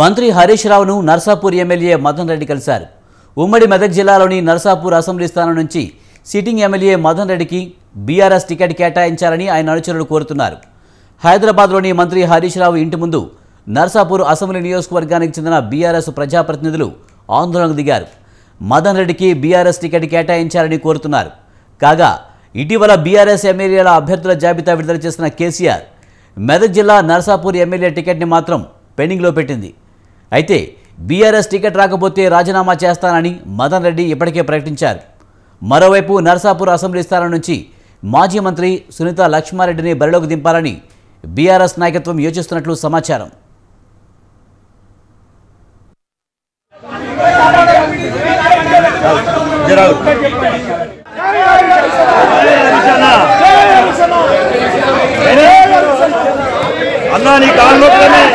మంత్రి హరీష్ రావును నర్సాపూర్ ఎమ్మెల్యే మదన్ రెడ్డి కలిశారు ఉమ్మడి మెదక్ జిల్లాలోని నర్సాపూర్ అసెంబ్లీ స్థానం నుంచి సిట్టింగ్ ఎమ్మెల్యే మదన్ రెడ్డికి బీఆర్ఎస్ టికెట్ కేటాయించాలని ఆయన అనుచరులు కోరుతున్నారు హైదరాబాద్లోని మంత్రి హరీష్ రావు ఇంటి ముందు నర్సాపూర్ అసెంబ్లీ నియోజకవర్గానికి చెందిన బీఆర్ఎస్ ప్రజాప్రతినిధులు ఆందోళనకు దిగారు మదన్ రెడ్డికి బీఆర్ఎస్ టికెట్ కేటాయించాలని కోరుతున్నారు కాగా ఇటీవల బీఆర్ఎస్ ఎమ్మెల్యేల అభ్యర్థుల జాబితా విడుదల చేసిన కేసీఆర్ మెదక్ జిల్లా నర్సాపూర్ ఎమ్మెల్యే టికెట్ని మాత్రం పెండింగ్లో పెట్టింది అయితే బీఆర్ఎస్ టికెట్ రాకపోతే రాజీనామా చేస్తానని మదన్ రెడ్డి ఇప్పటికే ప్రకటించారు మరోవైపు నర్సాపూర్ అసెంబ్లీ స్థానం నుంచి మాజీ మంత్రి సునీత లక్ష్మారెడ్డిని బరిలోకి దింపాలని బీఆర్ఎస్ నాయకత్వం యోచిస్తున్నట్లు సమాచారం అన్నా నీకు ఆలోచనే